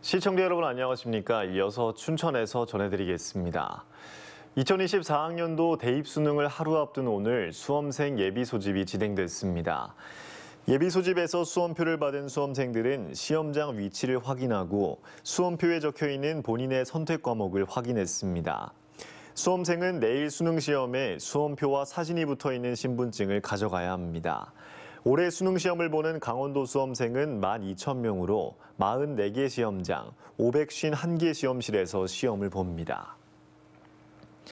시청자 여러분 안녕하십니까? 이어서 춘천에서 전해드리겠습니다. 2024학년도 대입 수능을 하루 앞둔 오늘 수험생 예비 소집이 진행됐습니다. 예비 소집에서 수험표를 받은 수험생들은 시험장 위치를 확인하고 수험표에 적혀 있는 본인의 선택 과목을 확인했습니다. 수험생은 내일 수능 시험에 수험표와 사진이 붙어 있는 신분증을 가져가야 합니다. 올해 수능 시험을 보는 강원도 수험생은 12,000명으로 44개 시험장, 551개 시험실에서 시험을 봅니다.